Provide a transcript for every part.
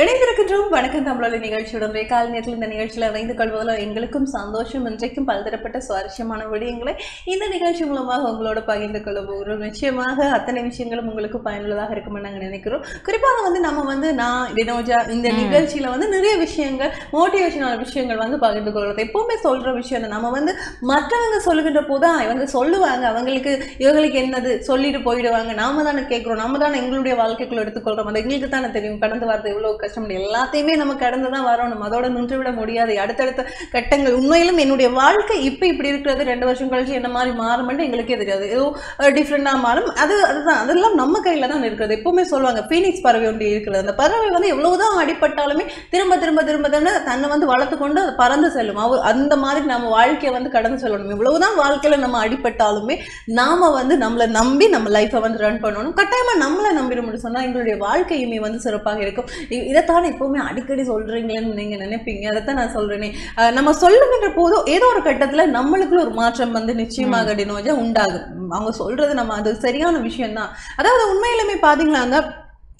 இணைந்திருக்கின்றோம் வணக்கம் தமிழொலி நிகழ்ச்சியுடன் கால நேரத்தில் இந்த நிகழ்ச்சியில் இணைந்து கொள்வதில் எங்களுக்கும் சந்தோஷம் இன்றைக்கும் பல்தரப்பட்ட சுவாரஸ்யமான விடயங்களை இந்த நிகழ்ச்சி மூலமாக உங்களோட பகிர்ந்து கொள்ள போகிறோம் நிச்சயமாக அத்தனை விஷயங்களும் உங்களுக்கு பயனுள்ளதாக இருக்கும்னு நாங்கள் நினைக்கிறோம் குறிப்பாக வந்து நம்ம வந்து நான் வினோஜா இந்த நிகழ்ச்சியில் வந்து நிறைய விஷயங்கள் மோட்டிவேஷனல் விஷயங்கள் வந்து பகிர்ந்து கொள்வது எப்பவுமே சொல்கிற விஷயம் நம்ம வந்து மற்றவங்க சொல்லுகின்ற போது தான் இவங்க சொல்லுவாங்க அவங்களுக்கு இவங்களுக்கு என்னது சொல்லிட்டு போயிடுவாங்க நாம தானே கேட்குறோம் நம்ம தானே எங்களுடைய வாழ்க்கைக்குள்ள எடுத்துக்கொள்கிறோம் அது எங்களுக்கு தானே தெரியும் கடந்து வரது எவ்வளோ எவ்வளோ கஷ்டம் எல்லாத்தையுமே நம்ம கடந்து தான் வரோம் நம்ம அதோட விட முடியாது அடுத்தடுத்த கட்டங்கள் உண்மையிலும் என்னுடைய வாழ்க்கை இப்போ இப்படி இருக்கிறது ரெண்டு வருஷம் கழிச்சு என்ன மாதிரி மாறும்னு எங்களுக்கே தெரியாது ஏதோ டிஃப்ரெண்டாக மாறும் அது அதுதான் அதெல்லாம் நம்ம கையில் தான் இருக்கிறது எப்பவுமே சொல்லுவாங்க ஃபீனிக்ஸ் பறவை ஒன்று இருக்கிறது அந்த பறவை வந்து எவ்வளோதான் அடிப்பட்டாலுமே திரும்ப திரும்ப திரும்ப தானே தன்னை வந்து வளர்த்துக்கொண்டு அது பறந்து செல்லும் அவ அந்த மாதிரி நம்ம வாழ்க்கையை வந்து கடந்து செல்லணும் இவ்வளவுதான் வாழ்க்கையில் நம்ம அடிப்பட்டாலுமே நாம் வந்து நம்மளை நம்பி நம்ம லைஃப்பை வந்து ரன் பண்ணணும் கட்டாயமாக நம்மளை நம்பிடும் சொன்னால் எங்களுடைய வாழ்க்கையுமே வந்து சிறப்பாக இருக்கும் இதைத்தான் எப்பவுமே அடிக்கடி சொல்றீங்களேன்னு நீங்க நினைப்பீங்க அதைத்தான் நான் சொல்றேனே நம்ம சொல்லுங்கன்ற போதும் ஏதோ ஒரு கட்டத்துல நம்மளுக்குள்ள ஒரு மாற்றம் வந்து நிச்சயமாக டினோஜா உண்டாகும் அவங்க சொல்றது நம்ம அது சரியான விஷயம்தான் அதாவது உண்மையிலுமே பாத்தீங்களா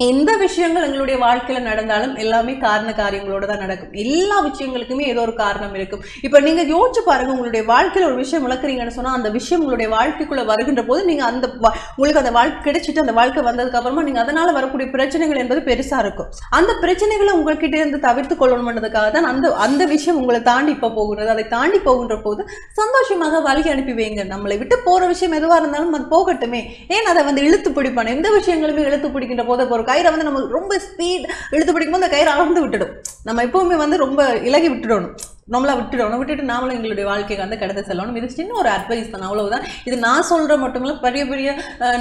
எந்த விஷயங்கள் எங்களுடைய வாழ்க்கையில் நடந்தாலும் எல்லாமே காரண காரியங்களோட தான் நடக்கும் எல்லா விஷயங்களுக்குமே ஏதோ ஒரு காரணம் இருக்கும் இப்போ நீங்கள் யோசிச்சு பாருங்கள் உங்களுடைய வாழ்க்கையில் ஒரு விஷயம் விளக்குறீங்கன்னு சொன்னால் அந்த விஷயம் உங்களுடைய வாழ்க்கைக்குள்ளே வருகின்ற போது நீங்கள் அந்த உங்களுக்கு அந்த வாழ்க்கை கிடைச்சிட்டு அந்த வாழ்க்கை வந்ததுக்கு அப்புறமா நீங்கள் அதனால் வரக்கூடிய பிரச்சனைகள் என்பது பெருசாக இருக்கும் அந்த பிரச்சனைகளை உங்கள்கிட்ட இருந்து தவிர்த்து கொள்ளணும்ன்றதுக்காக தான் அந்த அந்த விஷயம் உங்களை தாண்டி இப்போ போகிறது அதை தாண்டி போகின்ற போது சந்தோஷமாக வழி அனுப்பி வைங்க நம்மளை விட்டு போகிற விஷயம் எதுவாக இருந்தாலும் அது போகட்டுமே ஏன் அதை வந்து இழுத்து பிடிப்பானு எந்த விஷயங்களுமே இழுத்து பிடிக்கின்ற போது கயிறை வந்து நம்ம ரொம்ப ஸ்பீட் இழுத்து பிடிக்கும்போது அந்த கயிறு அளந்து விட்டுடும் நம்ம எப்போவுமே வந்து ரொம்ப இலகி விட்டுடணும் நம்மளா விட்டுடணும் விட்டுட்டு நாமளும் எங்களுடைய வாழ்க்கைக்கு வந்து கடந்து செல்லணும் இது சின்ன ஒரு அட்வைஸ் தான் அவ்வளவுதான் இது நான் சொல்கிற மட்டும் இல்லை பெரிய பெரிய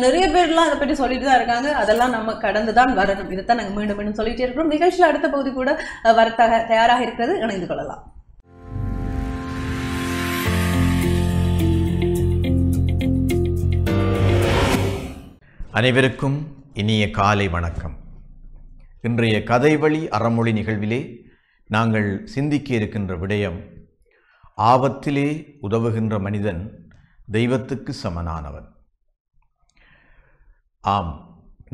நிறைய பேர்லாம் அதை பற்றி சொல்லிட்டு தான் இருக்காங்க அதெல்லாம் நம்ம கடந்து தான் வரணும் இதைத்தான் நாங்கள் மீண்டும் மீண்டும் சொல்லிகிட்டே இருக்கிறோம் நிகழ்ச்சியில் அடுத்த பகுதி கூட வரத்தாக தயாராக இருக்கிறது இணைந்து கொள்ளலாம் அனைவருக்கும் இனிய காலை வணக்கம் இன்றைய கதைவழி அறமொழி நிகழ்விலே நாங்கள் சிந்திக்க இருக்கின்ற விடயம் ஆபத்திலே உதவுகின்ற மனிதன் தெய்வத்துக்கு சமனானவன் ஆம்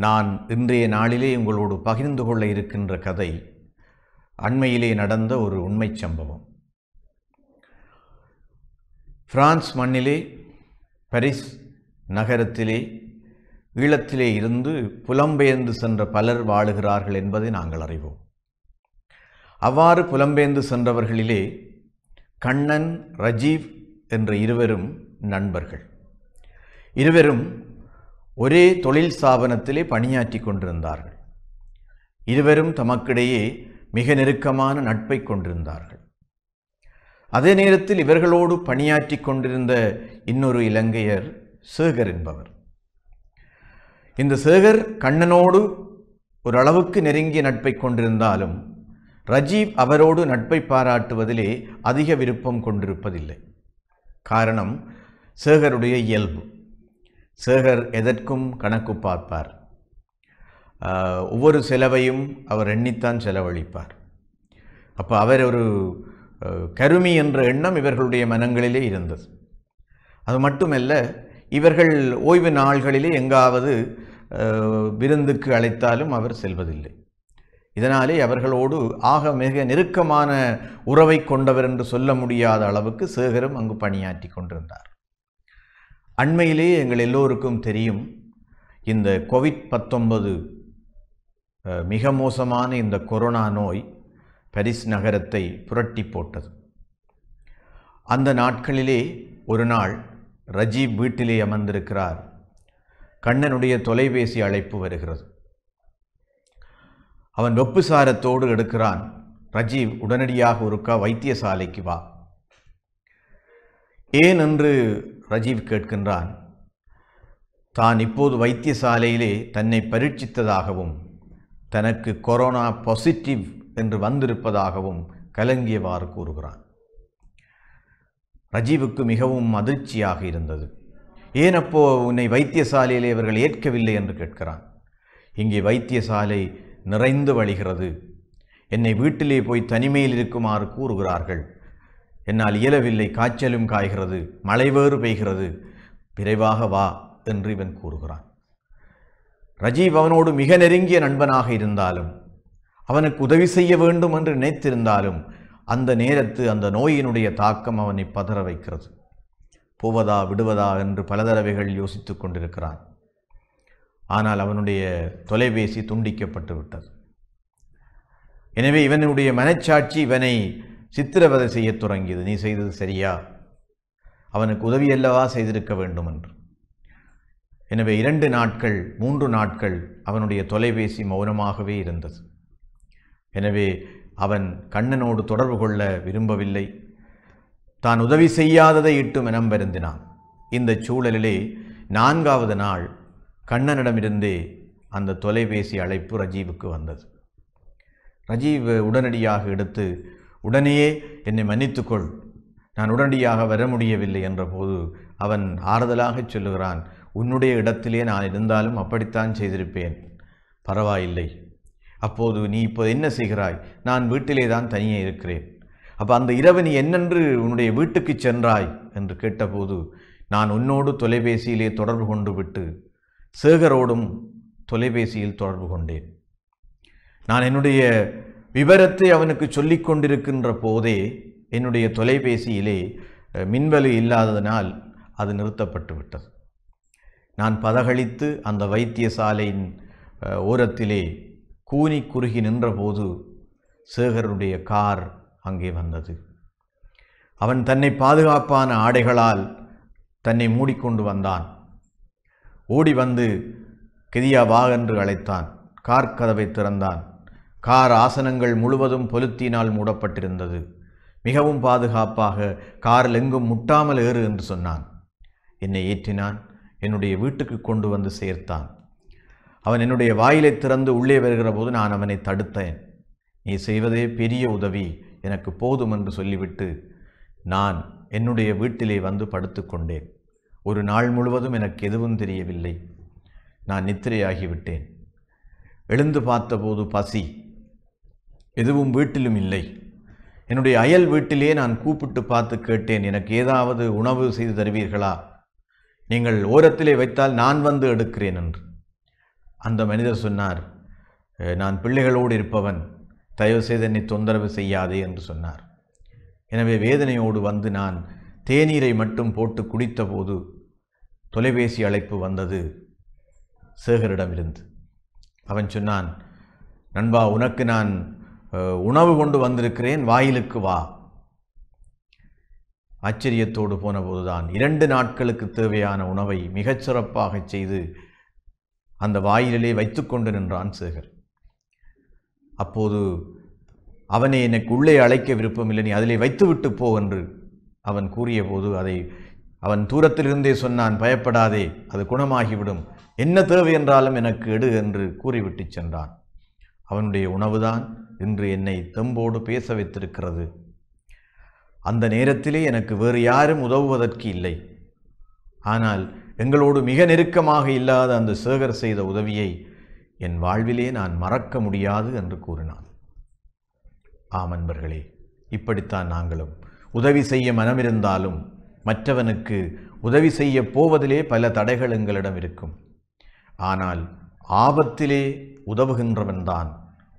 நான் இன்றைய நாளிலே உங்களோடு பகிர்ந்து கொள்ள இருக்கின்ற கதை அண்மையிலே நடந்த ஒரு உண்மை சம்பவம் பிரான்ஸ் மண்ணிலே பரிஸ் நகரத்திலே ஈழத்திலே இருந்து புலம்பெயர்ந்து சென்ற பலர் வாழுகிறார்கள் என்பதை நாங்கள் அறிவோம் அவ்வாறு புலம்பெயர்ந்து சென்றவர்களிலே கண்ணன் ரஜீவ் என்ற இருவரும் நண்பர்கள் இருவரும் ஒரே தொழில் ஸ்தாபனத்திலே பணியாற்றி கொண்டிருந்தார்கள் இருவரும் தமக்கிடையே மிக நெருக்கமான நட்பை கொண்டிருந்தார்கள் அதே நேரத்தில் இவர்களோடு பணியாற்றி கொண்டிருந்த இன்னொரு இலங்கையர் சேகர் என்பவர் இந்த சேகர் கண்ணனோடு ஒரு அளவுக்கு நெருங்கிய நட்பை கொண்டிருந்தாலும் ரஜீவ் அவரோடு நட்பை பாராட்டுவதிலே அதிக விருப்பம் கொண்டிருப்பதில்லை காரணம் சேகருடைய இயல்பு சேகர் எதற்கும் கணக்கு பார்ப்பார் ஒவ்வொரு செலவையும் அவர் எண்ணித்தான் செலவழிப்பார் அப்போ அவர் ஒரு கருமி என்ற எண்ணம் இவர்களுடைய மனங்களிலே இருந்தது அது மட்டுமல்ல இவர்கள் ஓய்வு நாள்களிலே எங்காவது விருந்துக்கு அழைத்தாலும் அவர் செல்வதில்லை இதனாலே அவர்களோடு ஆக மிக நெருக்கமான உறவை கொண்டவர் என்று சொல்ல முடியாத அளவுக்கு சேகரும் அங்கு பணியாற்றி கொண்டிருந்தார் அண்மையிலே எங்கள் எல்லோருக்கும் தெரியும் இந்த கோவிட் பத்தொன்பது மிக மோசமான இந்த கொரோனா நோய் பரிஸ் நகரத்தை புரட்டி போட்டது அந்த நாட்களிலே ஒரு நாள் ரஜீப் வீட்டிலே அமர்ந்திருக்கிறார் கண்ணனுடைய தொலைபேசி அழைப்பு வருகிறது அவன் வெப்புசாரத்தோடு எடுக்கிறான் ரஜீவ் உடனடியாக ஒருக்கா வைத்தியசாலைக்கு வா ஏன் என்று ரஜீவ் கேட்கின்றான் தான் இப்போது வைத்தியசாலையிலே தன்னை பரீட்சித்ததாகவும் தனக்கு கொரோனா பாசிட்டிவ் என்று வந்திருப்பதாகவும் கலங்கியவாறு கூறுகிறான் ரஜீவுக்கு மிகவும் அதிர்ச்சியாக இருந்தது ஏன் அப்போ உன்னை வைத்தியசாலையிலே இவர்கள் ஏற்கவில்லை என்று கேட்கிறான் இங்கே வைத்தியசாலை நிறைந்து வழிகிறது என்னை வீட்டிலே போய் தனிமையில் இருக்குமாறு கூறுகிறார்கள் என்னால் இயலவில்லை காய்ச்சலும் காய்கிறது மழை வேறு பெய்கிறது விரைவாக வா என்று இவன் கூறுகிறான் ரஜீவ் அவனோடு மிக நெருங்கிய நண்பனாக இருந்தாலும் அவனுக்கு உதவி செய்ய வேண்டும் என்று நினைத்திருந்தாலும் அந்த நேரத்து அந்த நோயினுடைய தாக்கம் அவனை பதற வைக்கிறது போவதா விடுவதா என்று பல தடவைகள் யோசித்து கொண்டிருக்கிறான் ஆனால் அவனுடைய தொலைபேசி துண்டிக்கப்பட்டு விட்டது எனவே இவனுடைய மனச்சாட்சி இவனை சித்திரவதை செய்ய தொடங்கியது நீ செய்தது சரியா அவனுக்கு உதவி அல்லவா செய்திருக்க வேண்டும் என்று எனவே இரண்டு நாட்கள் மூன்று நாட்கள் அவனுடைய தொலைபேசி மௌனமாகவே இருந்தது எனவே அவன் கண்ணனோடு தொடர்பு கொள்ள விரும்பவில்லை தான் உதவி செய்யாததை இட்டு மனம்பெருந்தினான் இந்த சூழலிலே நான்காவது நாள் கண்ணனிடமிருந்தே அந்த தொலைபேசி அழைப்பு ரஜீவுக்கு வந்தது ரஜீவ் உடனடியாக எடுத்து உடனேயே என்னை மன்னித்துக்கொள் நான் உடனடியாக வர முடியவில்லை என்றபோது அவன் ஆறுதலாக சொல்லுகிறான் உன்னுடைய இடத்திலே நான் இருந்தாலும் அப்படித்தான் செய்திருப்பேன் பரவாயில்லை அப்போது நீ இப்போ என்ன செய்கிறாய் நான் வீட்டிலே தான் தனியே இருக்கிறேன் அப்போ அந்த இரவு நீ என்னென்று உன்னுடைய வீட்டுக்கு சென்றாய் என்று கேட்டபோது நான் உன்னோடு தொலைபேசியிலே தொடர்பு கொண்டு விட்டு சேகரோடும் தொலைபேசியில் தொடர்பு கொண்டேன் நான் என்னுடைய விவரத்தை அவனுக்கு சொல்லி கொண்டிருக்கின்ற போதே என்னுடைய தொலைபேசியிலே மின்வலு இல்லாததனால் அது நிறுத்தப்பட்டு விட்டது நான் பதகளித்து அந்த வைத்தியசாலையின் ஓரத்திலே கூனி குறுகி நின்றபோது சேகருடைய கார் அங்கே வந்தது அவன் தன்னை பாதுகாப்பான ஆடைகளால் தன்னை மூடிக்கொண்டு வந்தான் ஓடி வந்து கெதியா வா என்று அழைத்தான் கார் கதவை திறந்தான் கார் ஆசனங்கள் முழுவதும் பொலுத்தினால் மூடப்பட்டிருந்தது மிகவும் பாதுகாப்பாக காரில் எங்கும் முட்டாமல் ஏறு என்று சொன்னான் என்னை ஏற்றினான் என்னுடைய வீட்டுக்கு கொண்டு வந்து சேர்த்தான் அவன் என்னுடைய வாயிலை திறந்து உள்ளே வருகிற போது நான் அவனை தடுத்தேன் நீ செய்வதே பெரிய உதவி எனக்கு போதும் என்று சொல்லிவிட்டு நான் என்னுடைய வீட்டிலே வந்து படுத்துக்கொண்டேன் ஒரு நாள் முழுவதும் எனக்கு எதுவும் தெரியவில்லை நான் நித்திரையாகிவிட்டேன் எழுந்து பார்த்தபோது பசி எதுவும் வீட்டிலும் இல்லை என்னுடைய அயல் வீட்டிலே நான் கூப்பிட்டு பார்த்து கேட்டேன் எனக்கு ஏதாவது உணவு செய்து தருவீர்களா நீங்கள் ஓரத்திலே வைத்தால் நான் வந்து எடுக்கிறேன் என்று அந்த மனிதர் சொன்னார் நான் பிள்ளைகளோடு இருப்பவன் தயவு செய்து என்னை தொந்தரவு செய்யாதே என்று சொன்னார் எனவே வேதனையோடு வந்து நான் தேநீரை மட்டும் போட்டு குடித்தபோது தொலைபேசி அழைப்பு வந்தது சேகரிடமிருந்து அவன் சொன்னான் நண்பா உனக்கு நான் உணவு கொண்டு வந்திருக்கிறேன் வாயிலுக்கு வா ஆச்சரியத்தோடு போனபோதுதான் இரண்டு நாட்களுக்கு தேவையான உணவை மிகச் சிறப்பாக செய்து அந்த வாயிலே வைத்து கொண்டு நின்றான் சேகர் அப்போது அவனை எனக்கு உள்ளே அழைக்க விருப்பமில்லை நீ அதிலே விட்டு போ என்று அவன் கூறிய போது அதை அவன் தூரத்திலிருந்தே சொன்னான் பயப்படாதே அது குணமாகிவிடும் என்ன தேவை என்றாலும் எனக்கு எடு என்று கூறிவிட்டு சென்றான் அவனுடைய உணவுதான் இன்று என்னை தெம்போடு பேச வைத்திருக்கிறது அந்த நேரத்திலே எனக்கு வேறு யாரும் உதவுவதற்கு இல்லை ஆனால் எங்களோடு மிக நெருக்கமாக இல்லாத அந்த சேகர் செய்த உதவியை என் வாழ்விலே நான் மறக்க முடியாது என்று கூறினான் ஆம் அன்பர்களே இப்படித்தான் நாங்களும் உதவி செய்ய மனமிருந்தாலும் மற்றவனுக்கு உதவி செய்ய போவதிலே பல தடைகள் எங்களிடம் இருக்கும் ஆனால் ஆபத்திலே உதவுகின்றவன்தான்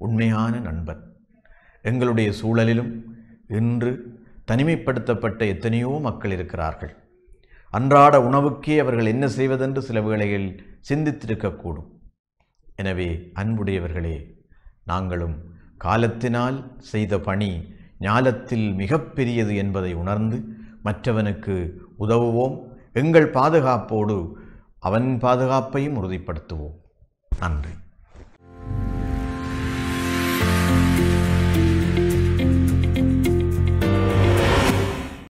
உண்மையான நண்பன் எங்களுடைய சூழலிலும் இன்று தனிமைப்படுத்தப்பட்ட எத்தனையோ மக்கள் இருக்கிறார்கள் அன்றாட உணவுக்கே அவர்கள் என்ன செய்வதென்று சில வேளைகள் சிந்தித்திருக்கக்கூடும் எனவே அன்புடையவர்களே நாங்களும் காலத்தினால் செய்த பணி ஞாலத்தில் மிகப்பெரியது என்பதை உணர்ந்து மற்றவனுக்கு உதவுவோம் எங்கள் பாதுகாப்போடு அவன் பாதுகாப்பையும் உறுதிப்படுத்துவோம் நன்றி